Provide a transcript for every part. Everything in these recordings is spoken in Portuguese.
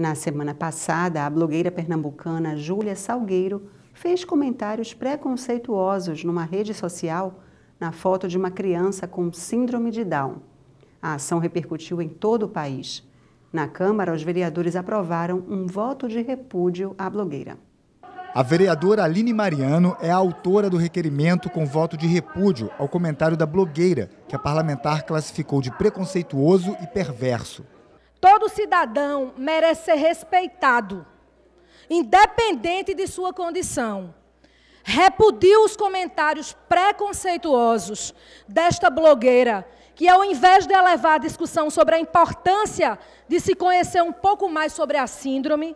Na semana passada, a blogueira pernambucana Júlia Salgueiro fez comentários preconceituosos numa rede social na foto de uma criança com síndrome de Down. A ação repercutiu em todo o país. Na Câmara, os vereadores aprovaram um voto de repúdio à blogueira. A vereadora Aline Mariano é a autora do requerimento com voto de repúdio ao comentário da blogueira, que a parlamentar classificou de preconceituoso e perverso. Todo cidadão merece ser respeitado, independente de sua condição. Repudiu os comentários preconceituosos desta blogueira, que ao invés de elevar a discussão sobre a importância de se conhecer um pouco mais sobre a síndrome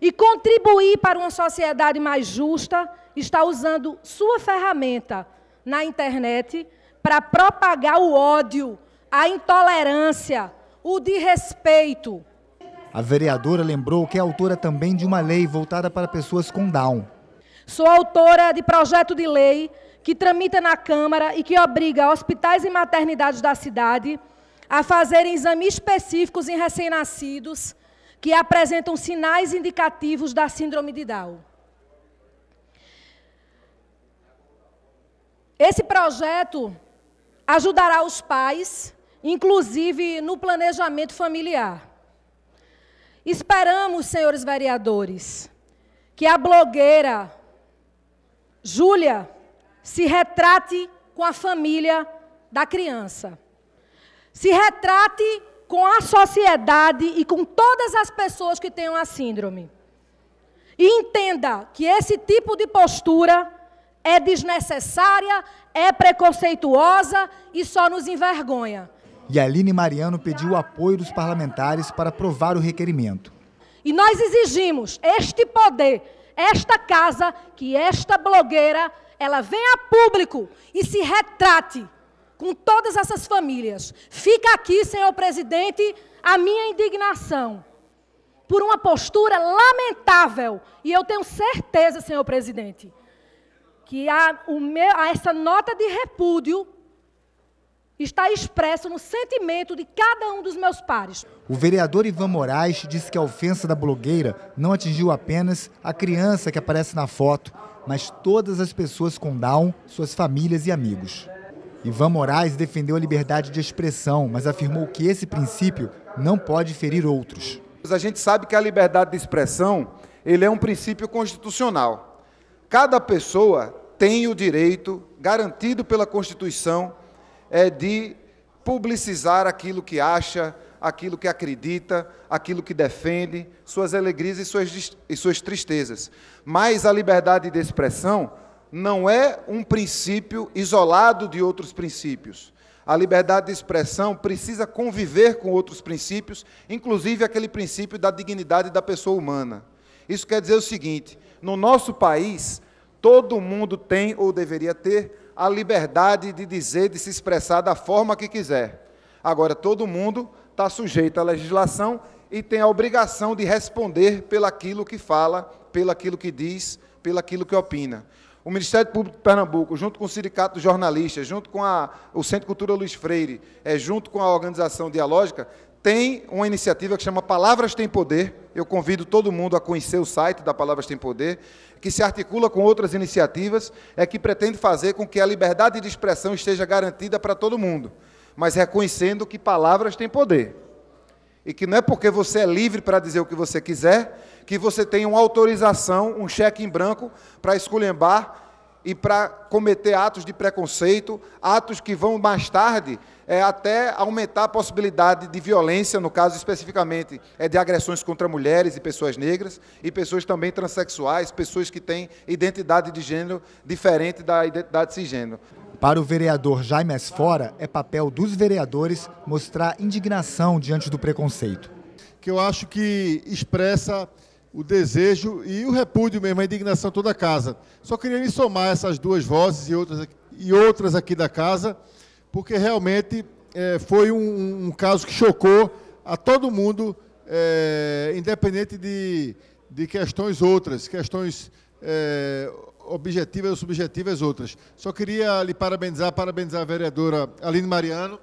e contribuir para uma sociedade mais justa, está usando sua ferramenta na internet para propagar o ódio, a intolerância, o de respeito. A vereadora lembrou que é autora também de uma lei voltada para pessoas com Down. Sou autora de projeto de lei que tramita na Câmara e que obriga hospitais e maternidades da cidade a fazerem exames específicos em recém-nascidos que apresentam sinais indicativos da síndrome de Down. Esse projeto ajudará os pais inclusive no planejamento familiar. Esperamos, senhores vereadores, que a blogueira Júlia se retrate com a família da criança. Se retrate com a sociedade e com todas as pessoas que tenham a síndrome. E entenda que esse tipo de postura é desnecessária, é preconceituosa e só nos envergonha e Aline Mariano pediu o apoio dos parlamentares para aprovar o requerimento. E nós exigimos este poder, esta casa, que esta blogueira ela venha a público e se retrate com todas essas famílias. Fica aqui, senhor presidente, a minha indignação por uma postura lamentável. E eu tenho certeza, senhor presidente, que a, o meu, a essa nota de repúdio está expresso no sentimento de cada um dos meus pares. O vereador Ivan Moraes disse que a ofensa da blogueira não atingiu apenas a criança que aparece na foto, mas todas as pessoas com Down, suas famílias e amigos. Ivan Moraes defendeu a liberdade de expressão, mas afirmou que esse princípio não pode ferir outros. A gente sabe que a liberdade de expressão ele é um princípio constitucional. Cada pessoa tem o direito, garantido pela Constituição, é de publicizar aquilo que acha, aquilo que acredita, aquilo que defende, suas alegrias e suas, e suas tristezas. Mas a liberdade de expressão não é um princípio isolado de outros princípios. A liberdade de expressão precisa conviver com outros princípios, inclusive aquele princípio da dignidade da pessoa humana. Isso quer dizer o seguinte: no nosso país, todo mundo tem ou deveria ter a liberdade de dizer, de se expressar da forma que quiser. Agora, todo mundo está sujeito à legislação e tem a obrigação de responder pelaquilo que fala, pelaquilo que diz, pelaquilo que opina. O Ministério Público de Pernambuco, junto com o Sindicato dos Jornalistas, junto com a, o Centro Cultura Luiz Freire, é, junto com a Organização Dialógica, tem uma iniciativa que chama Palavras Tem Poder, eu convido todo mundo a conhecer o site da Palavras Tem Poder, que se articula com outras iniciativas, é que pretende fazer com que a liberdade de expressão esteja garantida para todo mundo, mas reconhecendo que palavras têm poder. E que não é porque você é livre para dizer o que você quiser, que você tem uma autorização, um cheque em branco para esculhambar e para cometer atos de preconceito, atos que vão mais tarde é, até aumentar a possibilidade de violência, no caso especificamente é de agressões contra mulheres e pessoas negras, e pessoas também transexuais, pessoas que têm identidade de gênero diferente da identidade cisgênero. Para o vereador Jaime Esfora, é papel dos vereadores mostrar indignação diante do preconceito. Que eu acho que expressa o desejo e o repúdio mesmo, a indignação toda a casa. Só queria me somar essas duas vozes e outras, e outras aqui da casa, porque realmente é, foi um, um, caso que chocou a todo mundo, é, independente de, de questões outras, questões é, objetivas ou subjetivas outras. Só queria lhe parabenizar, parabenizar a vereadora Aline Mariano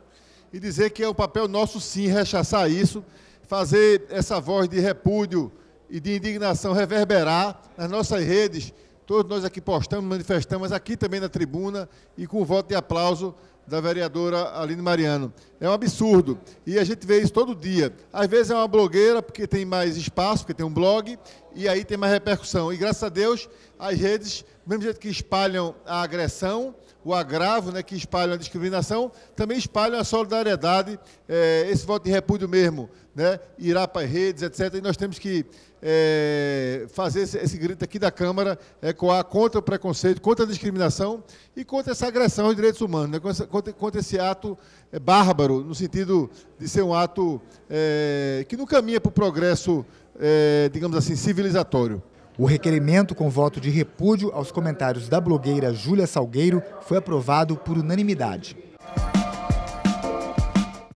e dizer que é um papel nosso sim rechaçar isso, fazer essa voz de repúdio e de indignação reverberar nas nossas redes. Todos nós aqui postamos, manifestamos aqui também na tribuna e com o voto de aplauso da vereadora Aline Mariano. É um absurdo. E a gente vê isso todo dia. Às vezes é uma blogueira, porque tem mais espaço, porque tem um blog, e aí tem mais repercussão. E graças a Deus, as redes, do mesmo jeito que espalham a agressão, o agravo, né, que espalham a discriminação, também espalham a solidariedade, é, esse voto de repúdio mesmo, né, irá para as redes, etc. E nós temos que é, fazer esse, esse, grito aqui da Câmara, ecoar contra o preconceito, contra a discriminação e contra essa agressão aos direitos humanos, né, contra, contra, esse ato é, bárbaro, no sentido de ser um ato é, que não caminha para o progresso, é, digamos assim, civilizatório. O requerimento com voto de repúdio aos comentários da blogueira Júlia Salgueiro foi aprovado por unanimidade.